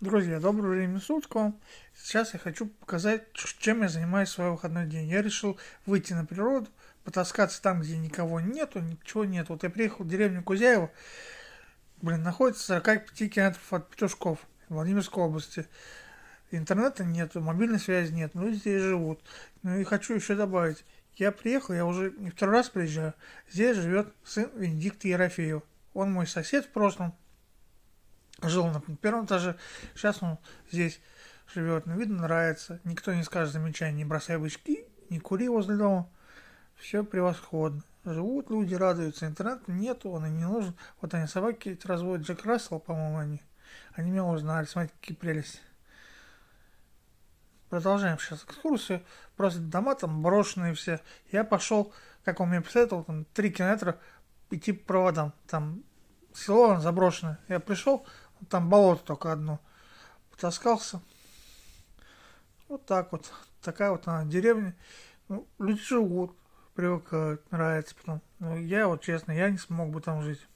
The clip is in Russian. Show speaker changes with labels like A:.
A: Друзья, доброго времени суток вам. Сейчас я хочу показать, чем я занимаюсь в свой выходной день. Я решил выйти на природу, потаскаться там, где никого нету, ничего нет. Вот я приехал в деревню Кузяева, блин, находится в 45 километров от Петушков, Владимирской области. Интернета нет, мобильной связи нет, люди здесь живут. Ну и хочу еще добавить, я приехал, я уже не второй раз приезжаю. Здесь живет сын Венедикта Ерофеева. Он мой сосед в прошлом, жил на первом этаже, сейчас он здесь живет, но ну, видно, нравится. Никто не скажет замечаний, не бросай бычки, не кури возле дома. Все превосходно. Живут люди, радуются. Интернета нету, он и не нужен. Вот они собаки эти разводят. Джек Рассел, по-моему, они. Они меня узнали. Смотрите, какие прелести. Продолжаем сейчас экскурсию. Просто дома там брошенные все. Я пошел, как он мне посоветовал, там 3 километра идти по проводам. Там село заброшенное. Я пришел, там болото только одно. Потаскался. Вот так вот. Такая вот она деревня. Ну, люди живут, привыкают, нравится потом. Ну, я вот честно, я не смог бы там жить.